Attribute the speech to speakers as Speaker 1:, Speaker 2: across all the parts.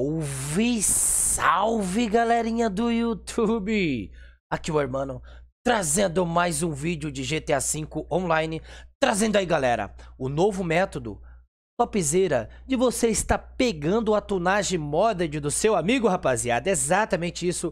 Speaker 1: Salve, salve galerinha do YouTube! Aqui o Hermano, trazendo mais um vídeo de GTA V Online. Trazendo aí galera, o novo método topzera de você estar pegando a tunagem modded do seu amigo rapaziada. Exatamente isso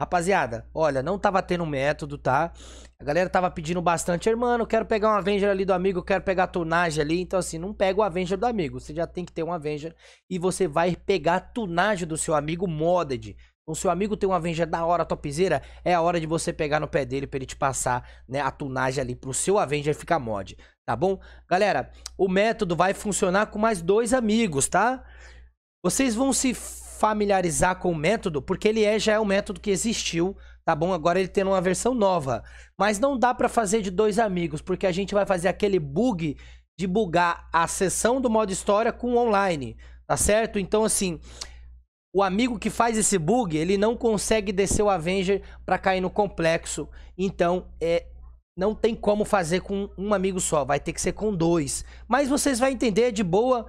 Speaker 1: Rapaziada, olha, não tava tendo método, tá? A galera tava pedindo bastante, irmão, quero pegar um Avenger ali do amigo, quero pegar a tunagem ali. Então, assim, não pega o Avenger do amigo. Você já tem que ter um Avenger e você vai pegar a tunagem do seu amigo modded. Então, seu amigo tem um Avenger da hora topzera, é a hora de você pegar no pé dele pra ele te passar, né, a tunagem ali pro seu Avenger ficar mod, tá bom? Galera, o método vai funcionar com mais dois amigos, tá? Vocês vão se familiarizar com o método, porque ele é, já é um método que existiu, tá bom? Agora ele tem uma versão nova. Mas não dá para fazer de dois amigos, porque a gente vai fazer aquele bug de bugar a sessão do modo história com online, tá certo? Então, assim, o amigo que faz esse bug, ele não consegue descer o Avenger para cair no complexo. Então, é não tem como fazer com um amigo só, vai ter que ser com dois. Mas vocês vão entender de boa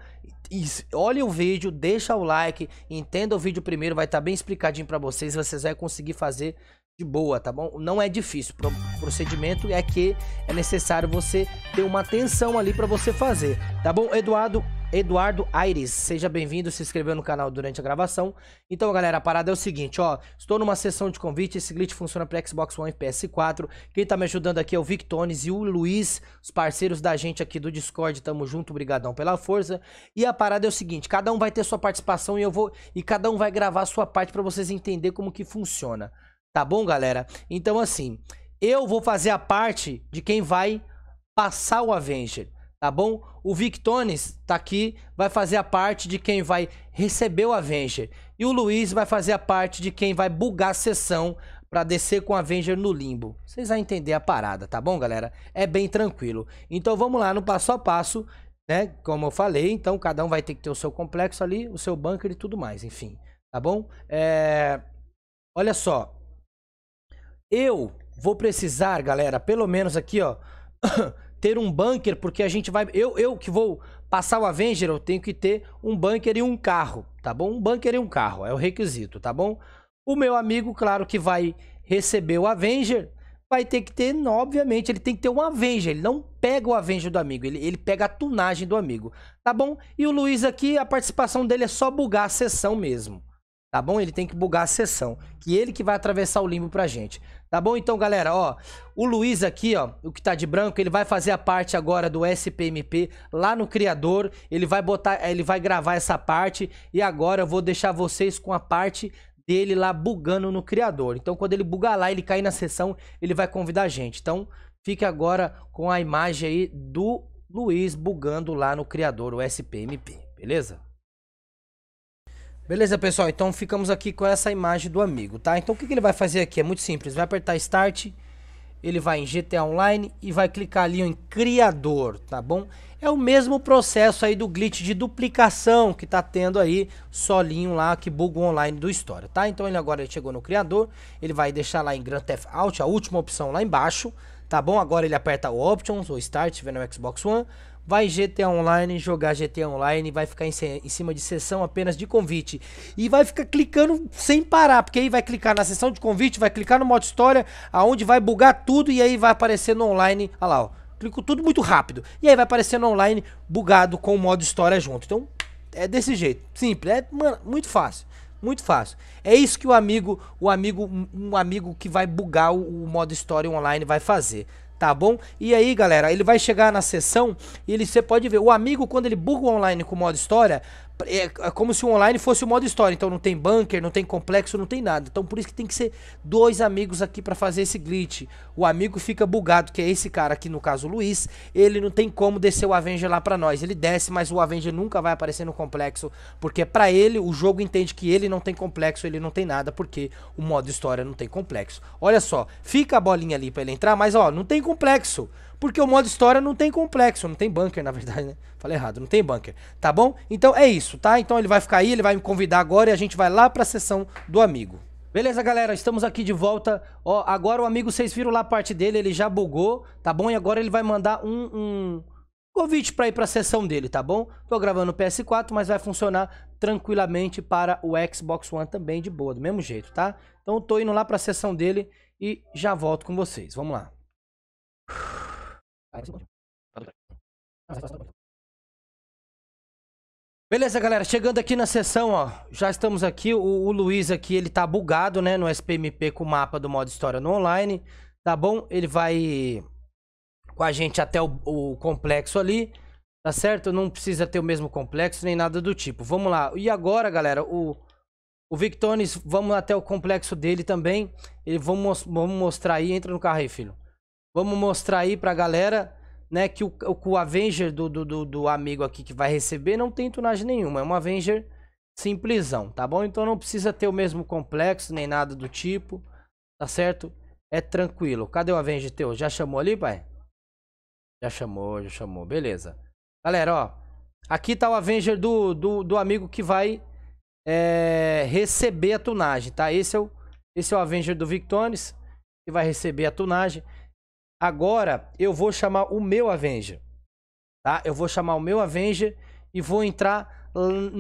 Speaker 1: olha o vídeo, deixa o like, entenda o vídeo primeiro, vai estar tá bem explicadinho para vocês, vocês vão conseguir fazer de boa, tá bom? Não é difícil. O procedimento é que é necessário você ter uma atenção ali para você fazer, tá bom? Eduardo, Eduardo Aires, seja bem-vindo, se inscreveu no canal durante a gravação. Então, galera, a parada é o seguinte, ó, estou numa sessão de convite, esse glitch funciona para Xbox One e PS4. Quem tá me ajudando aqui é o Victones e o Luiz, os parceiros da gente aqui do Discord, tamo junto, brigadão pela força. E a parada é o seguinte, cada um vai ter sua participação e eu vou e cada um vai gravar a sua parte para vocês entenderem como que funciona. Tá bom, galera? Então, assim, eu vou fazer a parte de quem vai passar o Avenger tá bom? O Victones tá aqui, vai fazer a parte de quem vai receber o Avenger. E o Luiz vai fazer a parte de quem vai bugar a sessão para descer com o Avenger no limbo. Vocês vão entender a parada, tá bom, galera? É bem tranquilo. Então vamos lá no passo a passo, né? Como eu falei, então cada um vai ter que ter o seu complexo ali, o seu bunker e tudo mais, enfim. Tá bom? É... Olha só. Eu vou precisar, galera, pelo menos aqui, ó... ter um bunker, porque a gente vai. Eu, eu que vou passar o Avenger, eu tenho que ter um bunker e um carro, tá bom? Um bunker e um carro, é o requisito, tá bom? O meu amigo, claro que vai receber o Avenger, vai ter que ter, obviamente, ele tem que ter um Avenger. Ele não pega o Avenger do amigo, ele, ele pega a tunagem do amigo, tá bom? E o Luiz aqui, a participação dele é só bugar a sessão mesmo, tá bom? Ele tem que bugar a sessão, que ele que vai atravessar o limbo pra gente. Tá bom? Então, galera, ó, o Luiz aqui, ó, o que tá de branco, ele vai fazer a parte agora do SPMP lá no criador, ele vai botar, ele vai gravar essa parte e agora eu vou deixar vocês com a parte dele lá bugando no criador. Então, quando ele bugar lá, ele cair na sessão, ele vai convidar a gente. Então, fique agora com a imagem aí do Luiz bugando lá no criador, o SPMP, beleza? Beleza, pessoal? Então ficamos aqui com essa imagem do amigo, tá? Então o que, que ele vai fazer aqui? É muito simples. Vai apertar Start, ele vai em GTA Online e vai clicar ali em Criador, tá bom? É o mesmo processo aí do glitch de duplicação que tá tendo aí, solinho lá que bugou online do História, tá? Então ele agora chegou no Criador, ele vai deixar lá em Grand Theft Auto, a última opção lá embaixo, tá bom? Agora ele aperta o Options ou Start, se o no Xbox One, vai GTA Online, jogar GTA Online, vai ficar em, em, cima de sessão apenas de convite. E vai ficar clicando sem parar, porque aí vai clicar na sessão de convite, vai clicar no modo história, aonde vai bugar tudo e aí vai aparecer no online, olha lá, ó. Clico tudo muito rápido. E aí vai aparecer no online bugado com o modo história junto. Então, é desse jeito. Simples, é mano, muito fácil. Muito fácil. É isso que o amigo, o amigo, um amigo que vai bugar o, o modo história online vai fazer tá bom? E aí, galera, ele vai chegar na sessão e ele, você pode ver, o amigo, quando ele buga online com o modo história, é, é, como se o online fosse o modo história. Então não tem bunker, não tem complexo, não tem nada. Então por isso que tem que ser dois amigos aqui para fazer esse glitch. O amigo fica bugado, que é esse cara aqui, no caso o Luiz. Ele não tem como descer o Avenger lá para nós. Ele desce, mas o Avenger nunca vai aparecer no complexo. Porque para ele, o jogo entende que ele não tem complexo, ele não tem nada. Porque o modo história não tem complexo. Olha só, fica a bolinha ali para ele entrar, mas ó, não tem complexo porque o modo história não tem complexo, não tem bunker, na verdade, né? Falei errado, não tem bunker, tá bom? Então é isso, tá? Então ele vai ficar aí, ele vai me convidar agora e a gente vai lá pra sessão do amigo. Beleza, galera, estamos aqui de volta. Ó, agora o amigo, vocês viram lá a parte dele, ele já bugou, tá bom? E agora ele vai mandar um, um convite para ir para a sessão dele, tá bom? Tô gravando o PS4, mas vai funcionar tranquilamente para o Xbox One também de boa, do mesmo jeito,
Speaker 2: tá? Então tô indo lá para a sessão dele e já volto com vocês. Vamos lá. Tá tá Beleza, galera, chegando aqui na sessão, ó, já estamos aqui, o, o, Luiz aqui, ele tá
Speaker 1: bugado, né, no SPMP com o mapa do modo história no online, tá bom? Ele vai com a gente até o, o complexo ali, tá certo? Não precisa ter o mesmo complexo, nem nada do tipo. Vamos lá, e agora, galera, o, o Victones, vamos até o complexo dele também, ele, vamos, vamos mostrar aí, entra no carro aí, filho. Vamos mostrar aí pra galera, né, que o, o Avenger do, do, do, amigo aqui que vai receber não tem tunagem nenhuma. É um Avenger simplesão, tá bom? Então não precisa ter o mesmo complexo, nem nada do tipo, tá certo? É tranquilo. Cadê o Avenger teu? Já chamou ali, pai? Já chamou, já chamou. Beleza. Galera, ó. Aqui tá o Avenger do, do, do amigo que vai é, receber a tunagem, tá? Esse é o, esse é o Avenger do Victones, que vai receber a tunagem. Agora eu vou chamar o meu Avenger, tá? Eu vou chamar o meu Avenger e vou entrar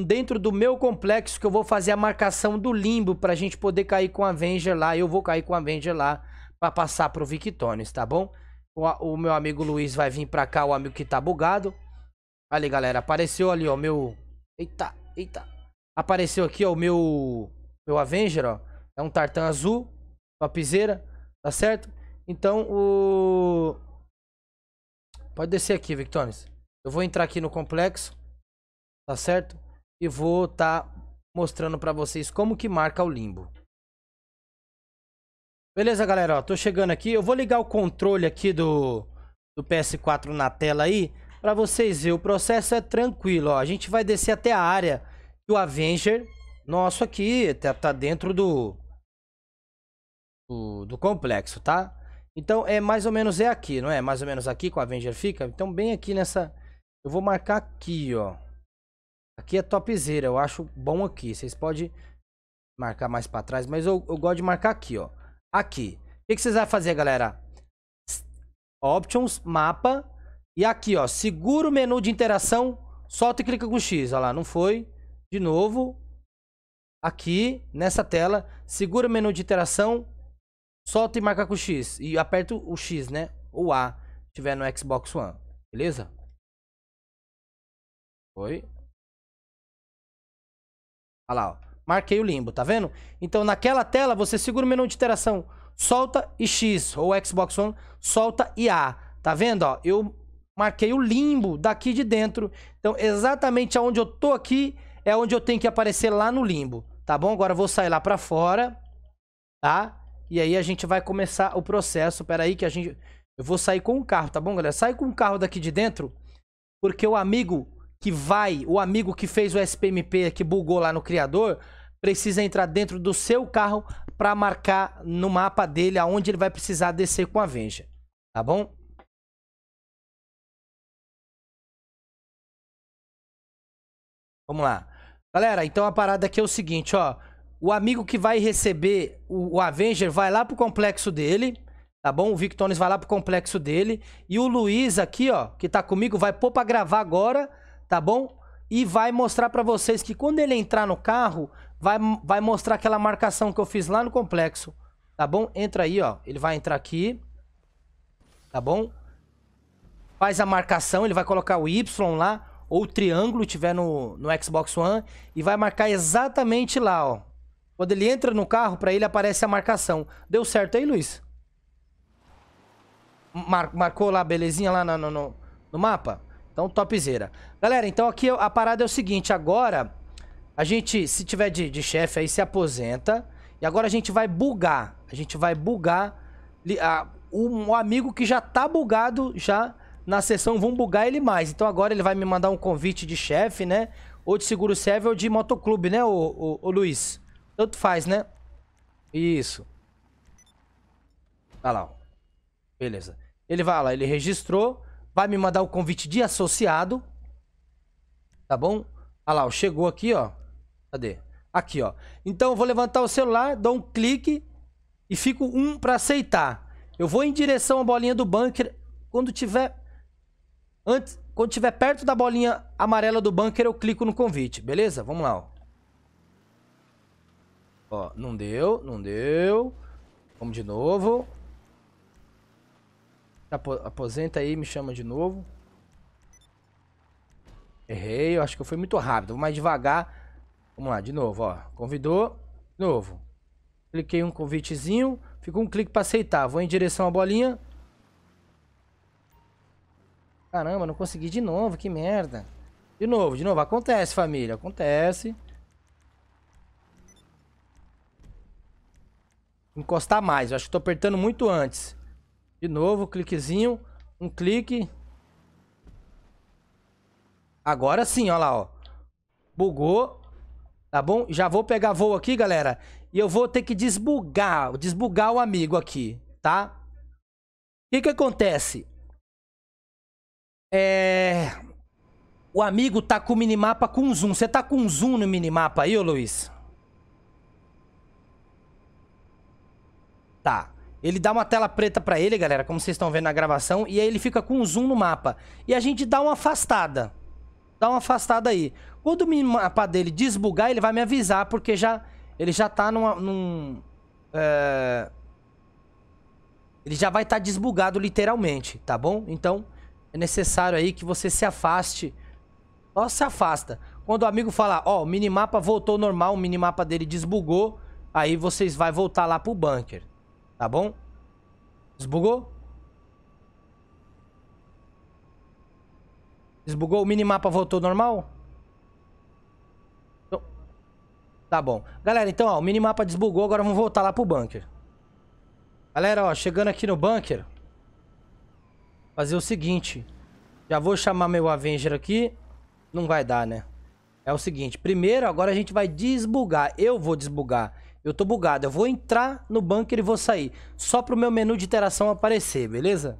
Speaker 1: dentro do meu complexo que eu vou fazer a marcação do limbo pra gente poder cair com a Avenger lá. Eu vou cair com a Avenger lá pra passar pro Victonius, tá bom? O, o, meu amigo Luiz vai vir pra cá, o amigo que tá bugado. Ali, galera, apareceu ali, ó, meu... Eita, eita. Apareceu aqui, ó, o meu... Meu Avenger, ó. É um tartan azul, topzera, tá certo? Então o. Pode descer aqui, Victones. Eu vou entrar aqui no complexo,
Speaker 2: tá certo? E vou estar tá mostrando para vocês como que marca o limbo. Beleza, galera? Ó, tô chegando aqui. Eu vou ligar o controle aqui
Speaker 1: do, do PS4 na tela aí para vocês verem. O processo é tranquilo, ó. A gente vai descer até a área do Avenger nosso aqui. Tá, tá dentro do, do, do complexo, tá? Então é mais ou menos é aqui, não é? Mais ou menos aqui com a Avenger fica. Então bem aqui nessa... Eu vou marcar aqui, ó. Aqui é topzera, eu acho bom aqui. Vocês podem marcar mais para trás, mas eu, eu gosto de marcar aqui, ó. Aqui. O que, que vocês vão fazer, galera? Options, mapa. E aqui, ó. Segura o menu de interação, solta e clica com X. Olha lá, não foi. De novo. Aqui, nessa tela. Segura o menu de interação, solta e marca com X. E aperto o X, né? Ou
Speaker 2: A, se tiver no Xbox One. Beleza? Foi. Olha lá, ó. Marquei o limbo, tá vendo? Então, naquela
Speaker 1: tela, você segura o menu de interação, solta e X, ou Xbox One, solta e A. Tá vendo, ó? Eu marquei o limbo daqui de dentro. Então, exatamente aonde eu tô aqui é onde eu tenho que aparecer lá no limbo, tá bom? Agora eu vou sair lá pra fora, tá? E aí a gente vai começar o processo. Pera aí que a gente... Eu vou sair com o carro, tá bom, galera? Sai com o carro daqui de dentro, porque o amigo que vai, o amigo que fez o SPMP, que bugou lá no criador, precisa entrar dentro do seu carro
Speaker 2: para marcar no mapa dele aonde ele vai precisar descer com a Venja, tá bom? Vamos lá. Galera, então a parada aqui é o seguinte, ó. O amigo que vai
Speaker 1: receber o, o Avenger vai lá pro complexo dele, tá bom? O Victones vai lá pro complexo dele. E o Luiz aqui, ó, que tá comigo, vai pôr pra gravar agora, tá bom? E vai mostrar pra vocês que quando ele entrar no carro, vai, vai mostrar aquela marcação que eu fiz lá no complexo, tá bom? Entra aí, ó. Ele vai entrar aqui, tá bom? Faz a marcação, ele vai colocar o Y lá, ou o triângulo, tiver no, no Xbox One, e vai marcar exatamente lá, ó. Quando ele entra no carro, para ele aparece a marcação. Deu certo aí, Luiz? Mar marcou lá, belezinha, lá no, no, no mapa? Então, topzera. Galera, então aqui a parada é o seguinte. Agora, a gente, se tiver de, de chefe aí, se aposenta. E agora a gente vai bugar. A gente vai bugar a, um, um amigo que já tá bugado já na sessão. Vão bugar ele mais. Então agora ele vai me mandar um convite de chefe, né? Ou de seguro serve ou de motoclube, né, o, o, o Luiz? Tanto faz, né? Isso. Olha lá, ó. Beleza. Ele vai lá, ele registrou. Vai me mandar o convite de associado. Tá bom? Olha lá, ó, chegou aqui, ó. Cadê? Aqui, ó. Então, eu vou levantar o celular, dou um clique e fico um para aceitar. Eu vou em direção à bolinha do bunker. Quando tiver... Antes, quando tiver perto da bolinha amarela do bunker, eu clico no convite, beleza? Vamos lá, ó. Ó, não deu, não deu. Vamos de novo. Aposenta aí, me chama de novo. Errei, eu acho que eu fui muito rápido. Vou mais devagar. Vamos lá, de novo, ó. Convidou. De novo. Cliquei um convitezinho. Ficou um clique para aceitar. Vou em direção à bolinha. Caramba, não consegui de novo. Que merda. De novo, de novo. Acontece, família. Acontece. encostar mais. Eu acho que tô apertando muito antes. De novo, cliquezinho. Um clique. Agora sim, ó lá, ó. Bugou. Tá bom? Já vou pegar voo aqui, galera. E eu vou ter que desbugar, desbugar o amigo aqui, tá? O que que acontece? É... O amigo tá com o minimapa com zoom. Você tá com zoom no minimapa aí, ô Luiz? Tá. Ele dá uma tela preta pra ele, galera, como vocês estão vendo na gravação, e aí ele fica com um zoom no mapa. E a gente dá uma afastada. Dá uma afastada aí. Quando o mapa dele desbugar, ele vai me avisar, porque já ele já tá numa, num... É... Ele já vai estar tá desbugado literalmente, tá bom? Então, é necessário aí que você se afaste. Só se afasta. Quando o amigo falar, ó, oh, o minimapa voltou normal, o minimapa dele desbugou, aí vocês vai voltar lá pro bunker. Tá bom? desbugou desbugou O minimapa voltou normal? Então, tá bom. Galera, então, ó, o minimapa desbugou, agora vamos voltar lá pro bunker. Galera, ó, chegando aqui no bunker, fazer o seguinte. Já vou chamar meu Avenger aqui. Não vai dar, né? É o seguinte, primeiro agora a gente vai desbugar. Eu vou desbugar eu tô bugado. Eu vou entrar no bunker e vou sair. Só pro meu menu de interação aparecer, beleza?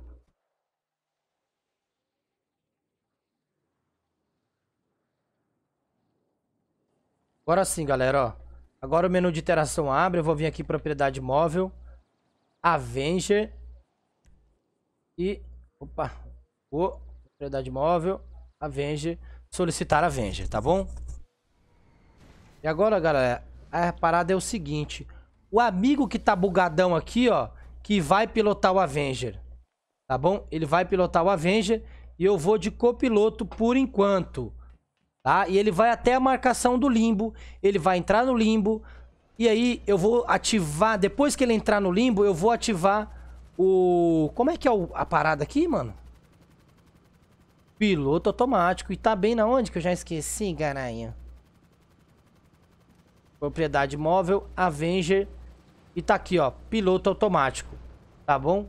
Speaker 1: Agora sim, galera, ó. Agora o menu de interação abre. Eu vou vir aqui propriedade móvel. Avenger. E... Opa. Oh, propriedade móvel. Avenger. Solicitar Avenger, tá bom? E agora, galera, a parada é o seguinte. O amigo que tá bugadão aqui, ó, que vai pilotar o Avenger. Tá bom? Ele vai pilotar o Avenger e eu vou de copiloto por enquanto. Tá? E ele vai até a marcação do limbo. Ele vai entrar no limbo. E aí eu vou ativar... Depois que ele entrar no limbo, eu vou ativar o... Como é que é o... a parada aqui, mano? Piloto automático. E tá bem na onde que eu já esqueci, garanha? Propriedade móvel, Avenger. E tá aqui, ó, piloto automático. Tá bom?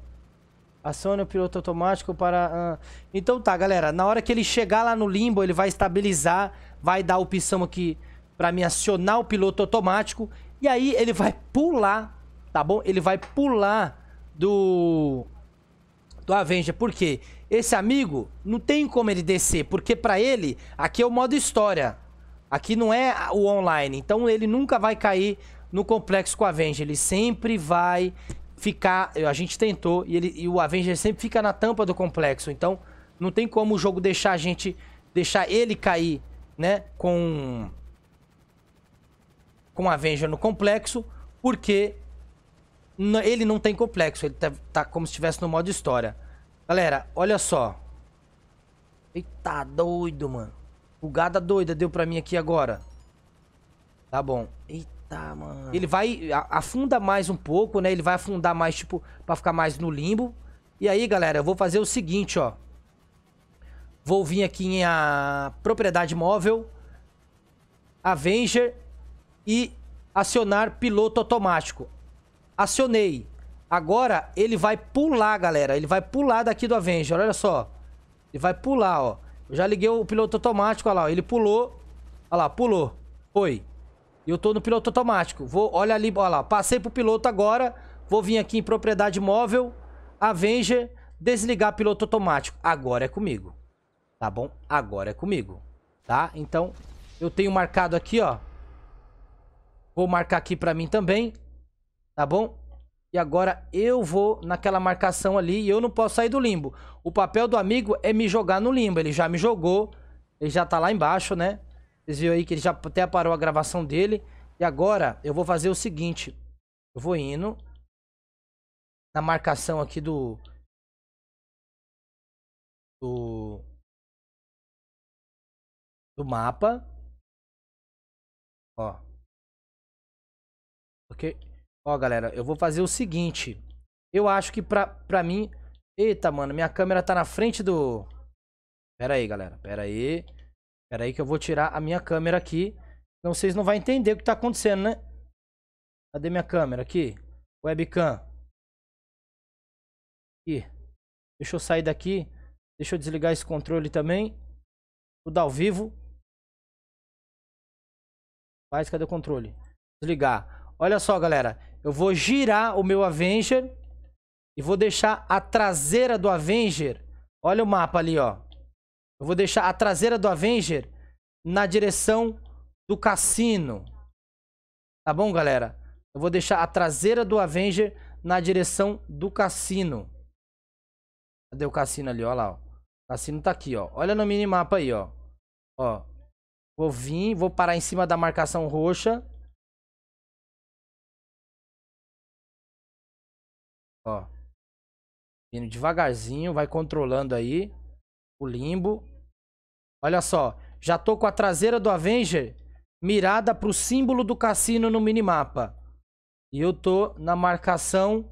Speaker 1: Acione o piloto automático para... Ah, então tá, galera. Na hora que ele chegar lá no limbo, ele vai estabilizar. Vai dar a opção aqui pra me acionar o piloto automático. E aí ele vai pular, tá bom? Ele vai pular do... Do Avenger. Por quê? Esse amigo, não tem como ele descer. Porque pra ele, aqui é o modo história. Aqui não é o online, então ele nunca vai cair no complexo com a Avenger. Ele sempre vai ficar. A gente tentou e, ele, e o Avenger sempre fica na tampa do complexo. Então não tem como o jogo deixar a gente. Deixar ele cair, né? Com. Com a Avenger no complexo, porque ele não tem complexo. Ele tá, tá como se estivesse no modo história. Galera, olha só. Eita, doido, mano. Bugada doida deu pra mim aqui agora. Tá bom. Eita, mano. Ele vai... Afunda mais um pouco, né? Ele vai afundar mais, tipo, pra ficar mais no limbo. E aí, galera, eu vou fazer o seguinte, ó. Vou vir aqui em a propriedade móvel. Avenger. E acionar piloto automático. Acionei. Agora ele vai pular, galera. Ele vai pular daqui do Avenger. Olha só. Ele vai pular, ó. Eu já liguei o piloto automático, olha lá. Ele pulou. Olha lá, pulou. Foi. Eu tô no piloto automático. Vou, olha ali, olha lá. Passei pro piloto agora. Vou vir aqui em propriedade móvel. Avenger. Desligar piloto automático. Agora é comigo. Tá bom? Agora é comigo. Tá? Então, eu tenho marcado aqui, ó. Vou marcar aqui pra mim também. Tá bom? e agora eu vou naquela marcação ali e eu não posso sair do limbo. O papel do amigo é me jogar no limbo. Ele já me jogou, ele já tá lá embaixo, né? Vocês viram aí que ele já até parou a gravação dele. E agora eu vou fazer o seguinte.
Speaker 2: Eu vou indo na marcação aqui do... Do... Do mapa. Ó. Ok? Ó, galera, eu vou fazer o seguinte. Eu acho que pra, pra mim... Eita, mano, minha câmera
Speaker 1: tá na frente do... Pera aí, galera. Pera aí. Pera aí que eu vou tirar a minha
Speaker 2: câmera aqui. Então vocês não vão entender o que tá acontecendo, né? Cadê minha câmera? Aqui. Webcam. Aqui. Deixa eu sair daqui. Deixa eu desligar esse controle também. Tudo ao vivo. Faz, cadê o controle? Desligar. Olha só, galera. Eu vou girar o meu Avenger e vou deixar a traseira do Avenger.
Speaker 1: Olha o mapa ali, ó. Eu vou deixar a traseira do Avenger na direção do cassino. Tá bom, galera? Eu vou deixar a traseira do Avenger na direção do cassino. Cadê o cassino
Speaker 2: ali? Ó lá, ó. O cassino tá aqui, ó. Olha no minimapa aí, ó. Ó. Vou vir, vou parar em cima da marcação roxa. Ó. Vindo devagarzinho, vai controlando aí o limbo. Olha só, já tô com a traseira do
Speaker 1: Avenger mirada pro símbolo do cassino no minimapa. E eu tô na marcação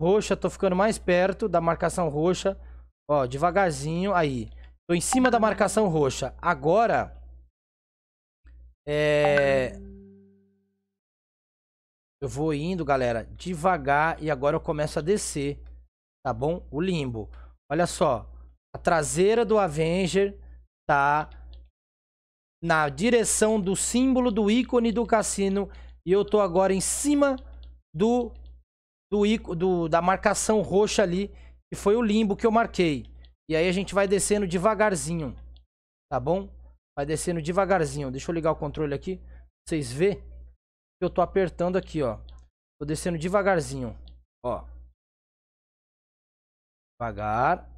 Speaker 1: roxa, tô ficando mais perto da marcação roxa. Ó, devagarzinho, aí. Tô em cima da marcação roxa. Agora, é... Eu vou indo, galera, devagar e agora eu começo a descer, tá bom? O limbo. Olha só, a traseira do Avenger tá na direção do símbolo do ícone do cassino e eu tô agora em cima do, do, ícone, do da marcação roxa ali, que foi o limbo que eu marquei. E aí a gente vai descendo devagarzinho, tá bom? Vai descendo devagarzinho.
Speaker 2: Deixa eu ligar o controle aqui, pra vocês verem. Eu tô apertando aqui, ó. Tô descendo devagarzinho, ó. Devagar.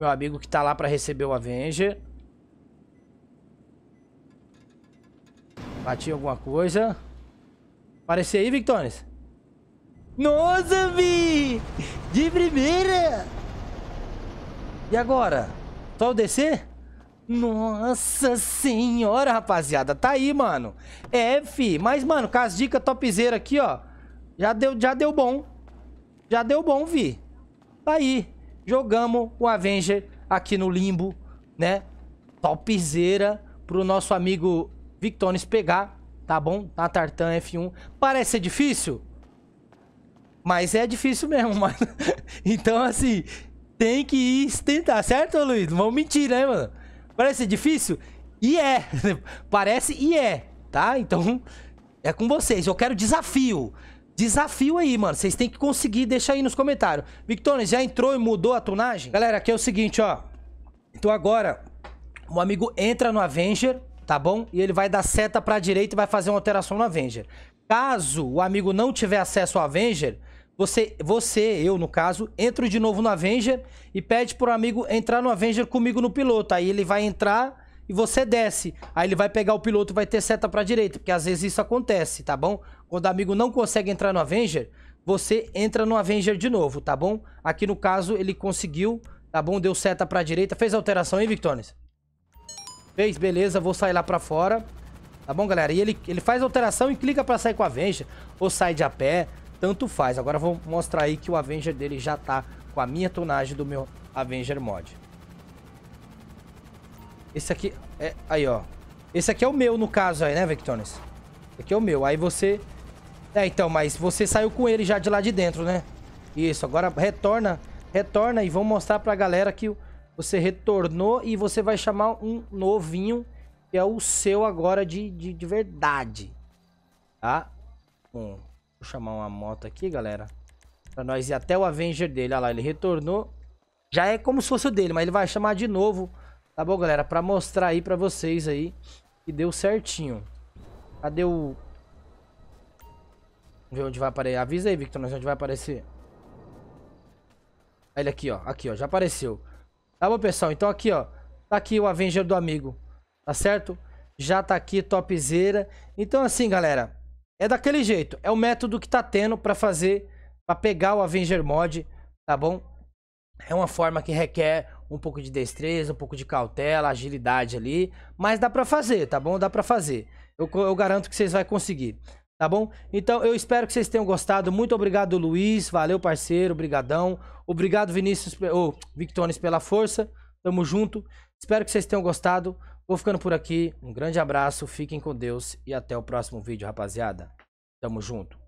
Speaker 2: Meu amigo que tá lá pra receber o Avenger. Bati alguma coisa.
Speaker 1: Apareceu aí, Victones? Nossa, Vi! De primeira! E agora? Só eu descer? Nossa senhora, rapaziada. Tá aí, mano. É, fi. Mas, mano, com as dicas topzera aqui, ó. Já deu, já deu bom. Já deu bom, vi. Tá aí. Jogamos o Avenger aqui no limbo, né? Topzera pro nosso amigo Victones pegar, tá bom? Na Tartan F1. Parece ser difícil? Mas é difícil mesmo, mano. então, assim, tem que ir tentar, certo, Luiz? Não vamos mentir, né, mano? Parece difícil? E é. Parece e é, tá? Então, é com vocês. Eu quero desafio. Desafio aí, mano. Vocês têm que conseguir. Deixa aí nos comentários. Victoria, já entrou e mudou a tunagem? Galera, aqui é o seguinte, ó. Então agora, um amigo entra no Avenger, tá bom? E ele vai dar seta pra direita e vai fazer uma alteração no Avenger. Caso o amigo não tiver acesso ao Avenger, você, você, eu no caso, entro de novo no Avenger e pede pro amigo entrar no Avenger comigo no piloto. Aí ele vai entrar e você desce. Aí ele vai pegar o piloto e vai ter seta pra direita, porque às vezes isso acontece, tá bom? Quando o amigo não consegue entrar no Avenger, você entra no Avenger de novo, tá bom? Aqui no caso ele conseguiu, tá bom? Deu seta pra direita. Fez alteração, hein, Victones? Fez, beleza, vou sair lá pra fora. Tá bom, galera? E ele, ele faz alteração e clica pra sair com a Avenger. Ou sai de a pé, tanto faz. Agora vou mostrar aí que o Avenger dele já tá com a minha tonagem do meu Avenger mod. Esse aqui é... Aí, ó. Esse aqui é o meu, no caso aí, né, Victonis? Esse aqui é o meu. Aí você... É, então, mas você saiu com ele já de lá de dentro, né? Isso, agora retorna. Retorna e vamos mostrar pra galera que você retornou e você vai chamar um novinho, que é o seu agora de, de, de verdade. Tá? Um... Vou chamar uma moto aqui, galera. Pra nós ir até o Avenger dele. Olha lá, ele retornou. Já é como se fosse o dele, mas ele vai chamar de novo. Tá bom, galera? Pra mostrar aí pra vocês aí que deu certinho. Cadê o... Vamos ver onde vai aparecer. Avisa aí, Victor, onde vai aparecer. Ele aqui, ó. Aqui, ó. Já apareceu. Tá bom, pessoal? Então aqui, ó. Tá aqui o Avenger do amigo. Tá certo? Já tá aqui, topzera. Então assim, galera é daquele jeito. É o método que tá tendo para fazer, para pegar o Avenger Mod, tá bom? É uma forma que requer um pouco de destreza, um pouco de cautela, agilidade ali, mas dá para fazer, tá bom? Dá para fazer. Eu, eu garanto que vocês vão conseguir, tá bom? Então eu espero que vocês tenham gostado. Muito obrigado, Luiz. Valeu, parceiro. Obrigadão. Obrigado, Vinícius, ou oh, Victones pela força. Tamo junto. Espero que vocês tenham
Speaker 2: gostado. Vou ficando por aqui. Um grande abraço, fiquem com Deus e até o próximo vídeo, rapaziada. Tamo junto.